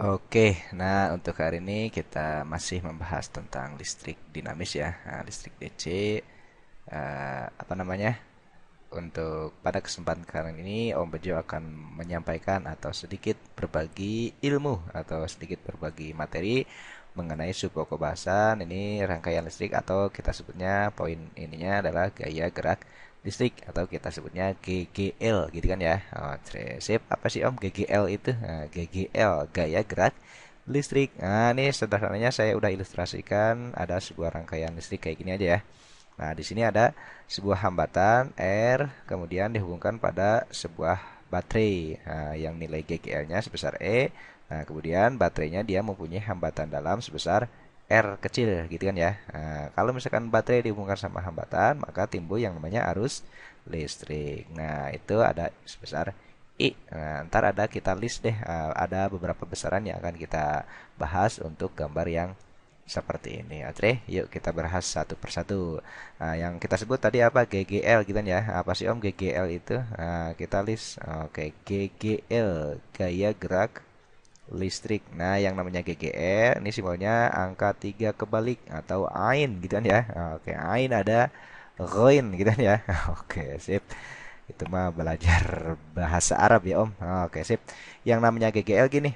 Oke, nah untuk hari ini kita masih membahas tentang listrik dinamis ya, nah, listrik DC, uh, eh, apa namanya? Untuk pada kesempatan kali ini Om Bejo akan menyampaikan atau sedikit berbagi ilmu atau sedikit berbagi materi mengenai subpokok bahasan ini rangkaian listrik atau kita sebutnya poin ininya adalah gaya gerak listrik atau kita sebutnya GGL gitu kan ya. Oh, sip. Apa sih Om GGL itu? Nah, GGL gaya gerak listrik. Nah, ini sederhananya saya udah ilustrasikan ada sebuah rangkaian listrik kayak gini aja ya. Nah, di sini ada sebuah hambatan R kemudian dihubungkan pada sebuah baterai nah, yang nilai GGL-nya sebesar E. Nah, kemudian baterainya dia mempunyai hambatan dalam sebesar R kecil gitu kan ya. Nah, kalau misalkan baterai dihubungkan sama hambatan, maka timbul yang namanya arus listrik. Nah, itu ada sebesar I. Nah, ntar ada kita list deh, eh, ada beberapa besaran yang akan kita bahas untuk gambar yang seperti ini. Atre, yuk kita bahas satu persatu. Nah, yang kita sebut tadi apa? GGL gitu kan ya. Apa sih Om GGL itu? Nah, kita list. Oke, GGL gaya gerak listrik. Nah, yang namanya GGR ini simbolnya angka 3 kebalik atau ain gitu kan ya. Oke, ain ada ghain gitu kan ya. Oke, sip. Itu mah belajar bahasa Arab ya, Om. Oke, sip. Yang namanya GGL gini.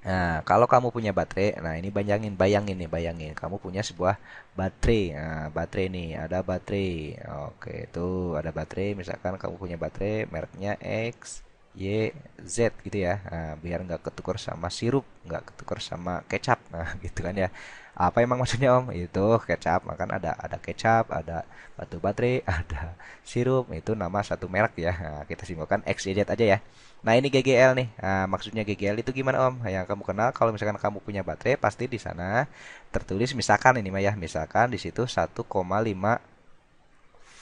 Nah, kalau kamu punya baterai, nah ini bayangin, bayangin nih, bayangin. Kamu punya sebuah baterai, nah, baterai nih, ada baterai. Oke, itu ada baterai. Misalkan kamu punya baterai, mereknya X, Y Z gitu ya nah, biar nggak ketukur sama sirup nggak ketukur sama kecap nah gitu kan ya apa emang maksudnya om itu kecap makan ada ada kecap ada batu baterai ada sirup itu nama satu merek ya nah, kita simpulkan X Y Z aja ya nah ini GGL nih nah, maksudnya GGL itu gimana om yang kamu kenal kalau misalkan kamu punya baterai pasti di sana tertulis misalkan ini mah ya misalkan di situ 1,5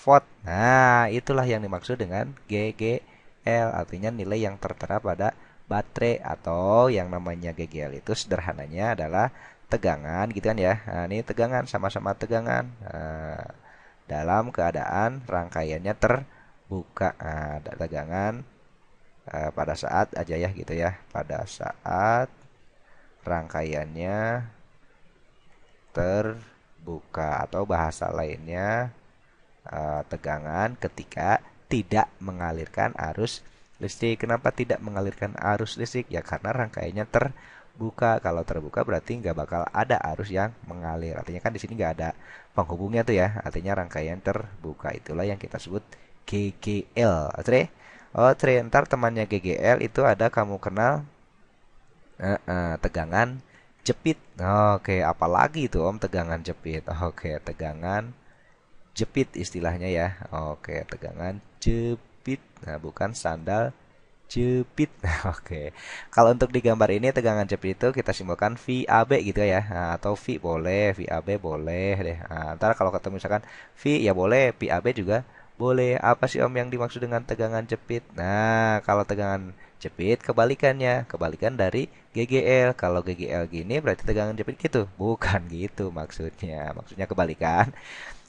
volt nah itulah yang dimaksud dengan GGL GGL artinya nilai yang tertera pada baterai atau yang namanya GGL itu sederhananya adalah tegangan gitu kan ya. Nah, ini tegangan sama-sama tegangan nah, dalam keadaan rangkaiannya terbuka nah, ada tegangan eh, pada saat aja ya gitu ya pada saat rangkaiannya terbuka atau bahasa lainnya eh, tegangan ketika tidak mengalirkan arus listrik. Kenapa tidak mengalirkan arus listrik? Ya karena rangkaiannya terbuka. Kalau terbuka berarti nggak bakal ada arus yang mengalir. Artinya kan di sini nggak ada penghubungnya tuh ya. Artinya rangkaian terbuka itulah yang kita sebut GGL. Oke? Oh, Tri, ntar temannya GGL itu ada kamu kenal uh, uh, tegangan jepit. Oke, apalagi itu Om tegangan jepit. Oke, tegangan jepit istilahnya ya. Oke, tegangan jepit. Nah, bukan sandal jepit. Oke. Okay. Kalau untuk di gambar ini tegangan jepit itu kita simbolkan VAB gitu ya. Nah, atau V boleh, VAB boleh deh. Nah, ntar kalau ketemu misalkan V ya boleh, VAB juga boleh. Apa sih Om yang dimaksud dengan tegangan jepit? Nah, kalau tegangan jepit kebalikannya, kebalikan dari GGL. Kalau GGL gini berarti tegangan jepit gitu. Bukan gitu maksudnya. Maksudnya kebalikan.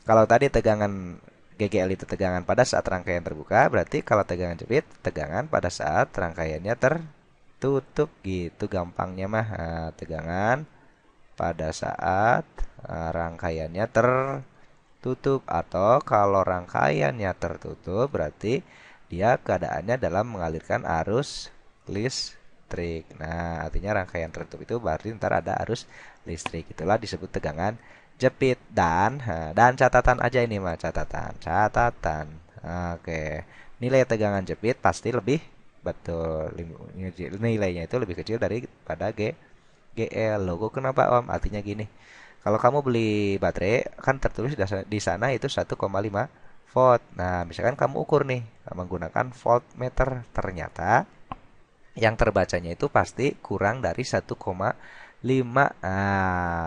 Kalau tadi tegangan GGL itu tegangan pada saat rangkaian terbuka, berarti kalau tegangan jepit, tegangan pada saat rangkaiannya tertutup gitu gampangnya mah. Nah, tegangan pada saat eh, rangkaiannya tertutup atau kalau rangkaiannya tertutup berarti dia keadaannya dalam mengalirkan arus listrik. Nah, artinya rangkaian tertutup itu berarti ntar ada arus listrik. Itulah disebut tegangan jepit dan dan catatan aja ini mah catatan catatan oke nilai tegangan jepit pasti lebih betul nilainya itu lebih kecil daripada G GL logo kenapa om artinya gini kalau kamu beli baterai kan tertulis di sana itu 1,5 volt nah misalkan kamu ukur nih menggunakan voltmeter ternyata yang terbacanya itu pasti kurang dari 1,5 ah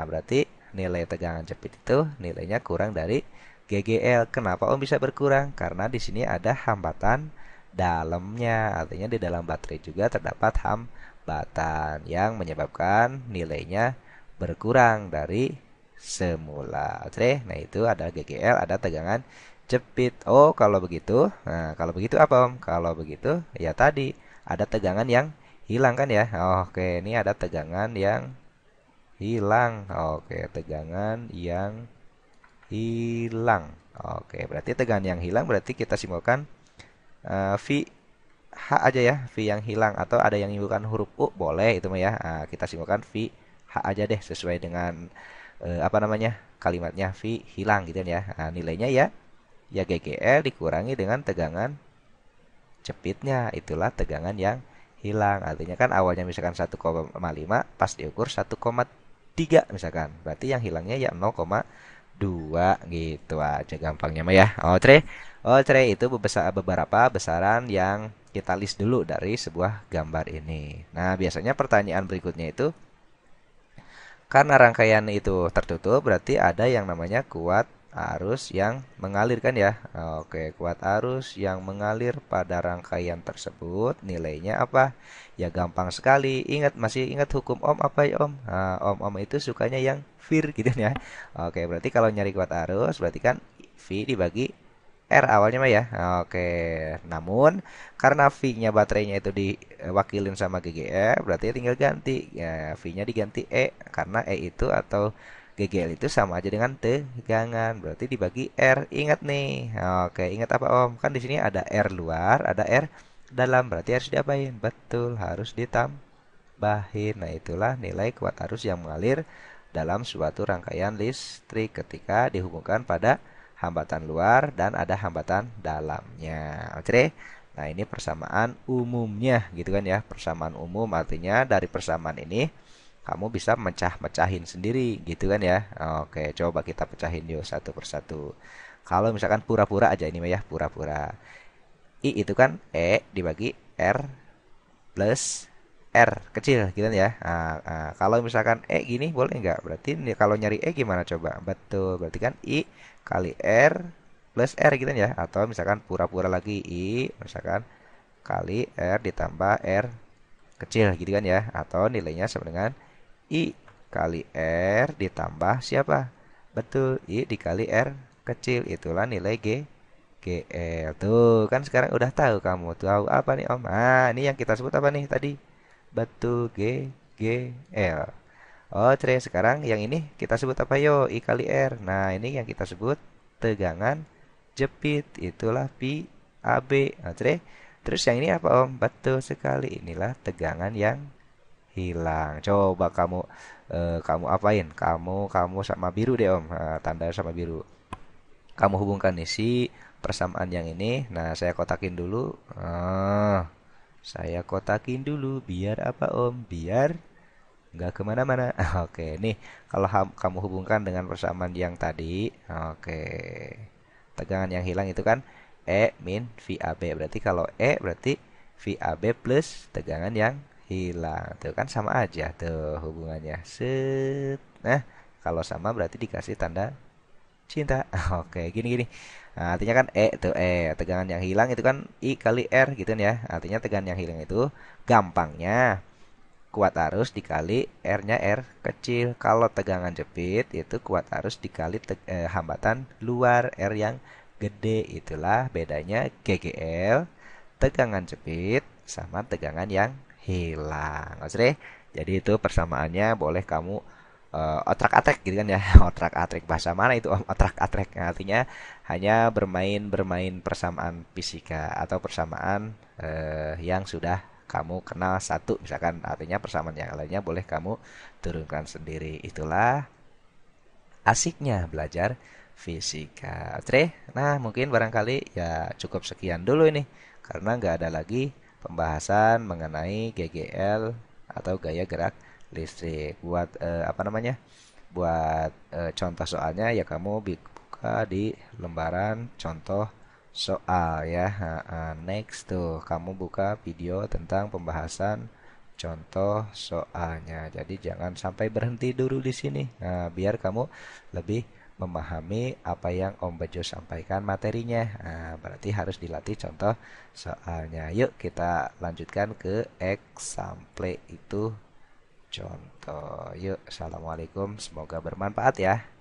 berarti nilai tegangan jepit itu nilainya kurang dari GGL. Kenapa Om bisa berkurang? Karena di sini ada hambatan dalamnya. Artinya di dalam baterai juga terdapat hambatan yang menyebabkan nilainya berkurang dari semula. Oke, nah itu ada GGL, ada tegangan jepit. Oh, kalau begitu, nah kalau begitu apa Om? Kalau begitu ya tadi ada tegangan yang hilang kan ya. oke, ini ada tegangan yang hilang oke tegangan yang hilang oke berarti tegangan yang hilang berarti kita simbolkan uh, eh, V H aja ya V yang hilang atau ada yang menyimbolkan huruf U boleh itu mah ya nah, kita simbolkan V H aja deh sesuai dengan uh, apa namanya kalimatnya V hilang gitu kan ya nah, nilainya ya ya GGL dikurangi dengan tegangan cepitnya itulah tegangan yang hilang artinya kan awalnya misalkan 1,5 pas diukur 3 misalkan. Berarti yang hilangnya ya 0,2 gitu aja gampangnya mah ya. oke oke itu beberapa besaran yang kita list dulu dari sebuah gambar ini. Nah, biasanya pertanyaan berikutnya itu karena rangkaian itu tertutup berarti ada yang namanya kuat arus yang mengalir kan ya. Oke, kuat arus yang mengalir pada rangkaian tersebut nilainya apa? Ya gampang sekali. Ingat masih ingat hukum om apa ya om Nah, om Om itu sukanya yang vir gitu kan ya. Oke, berarti kalau nyari kuat arus berarti kan V dibagi R awalnya mah ya. Oke. Namun karena V-nya baterainya itu diwakilin sama GGE, berarti tinggal ganti. Ya, V-nya diganti E karena E itu atau GGL itu sama aja dengan tegangan. Berarti dibagi R. Ingat nih. Oke, ingat apa Om? Kan di sini ada R luar, ada R dalam. Berarti harus diapain? Betul, harus ditambahin. Nah, itulah nilai kuat arus yang mengalir dalam suatu rangkaian listrik ketika dihubungkan pada hambatan luar dan ada hambatan dalamnya. Oke. Nah, ini persamaan umumnya gitu kan ya. Persamaan umum artinya dari persamaan ini kamu bisa mecah-mecahin sendiri gitu kan ya. Oke, coba kita pecahin yuk satu persatu. Kalau misalkan pura-pura aja ini ya, pura-pura. I itu kan E dibagi R plus R kecil gitu kan ya. Nah, kalau misalkan E gini boleh nggak? Berarti kalau nyari E gimana coba? Betul, berarti kan I kali R plus R gitu kan ya. Atau misalkan pura-pura lagi I misalkan kali R ditambah R kecil gitu kan ya. Atau nilainya sama dengan I kali R ditambah siapa? Betul, I dikali R kecil. Itulah nilai G. GL. Tuh, kan sekarang udah tahu kamu. Tahu apa nih, Om? Ah, ini yang kita sebut apa nih tadi? Betul, G, GL. Oh, cerai sekarang yang ini kita sebut apa yo? I kali R. Nah, ini yang kita sebut tegangan jepit. Itulah pi AB. Nah, terus yang ini apa, Om? Betul sekali. Inilah tegangan yang hilang. Coba kamu eh, kamu apain? Kamu kamu sama biru deh Om. Nah, tanda sama biru. Kamu hubungkan nih si persamaan yang ini. Nah, saya kotakin dulu. Ah, saya kotakin dulu biar apa Om? Biar nggak kemana-mana. Oke, nih kalau kamu hubungkan dengan persamaan yang tadi. Oke. Tegangan yang hilang itu kan E min VAB. Berarti kalau E berarti VAB plus tegangan yang hilang tuh kan sama aja tuh hubungannya set nah kalau sama berarti dikasih tanda cinta oke gini gini nah, artinya kan e tuh e tegangan yang hilang itu kan i kali r gitu ya artinya tegangan yang hilang itu gampangnya kuat arus dikali r-nya r kecil kalau tegangan jepit itu kuat arus dikali te, eh, hambatan luar r yang gede itulah bedanya GGL tegangan jepit sama tegangan yang hilang. Oke, jadi itu persamaannya boleh kamu uh, eh, otrak atrek gitu kan ya. otrak atrek bahasa mana itu otrak atrek artinya hanya bermain-bermain persamaan fisika atau persamaan uh, yang sudah kamu kenal satu misalkan artinya persamaan yang lainnya boleh kamu turunkan sendiri. Itulah asiknya belajar fisika. Oke, nah mungkin barangkali ya cukup sekian dulu ini karena nggak ada lagi pembahasan mengenai GGL atau gaya gerak listrik. Buat eh, apa namanya? Buat eh, contoh soalnya ya kamu buka di lembaran contoh soal ya. Next tuh kamu buka video tentang pembahasan contoh soalnya. Jadi jangan sampai berhenti dulu di sini. Nah, biar kamu lebih memahami apa yang Om Bejo sampaikan materinya. Nah, berarti harus dilatih contoh soalnya. Yuk kita lanjutkan ke example itu contoh. Yuk, Assalamualaikum. Semoga bermanfaat ya.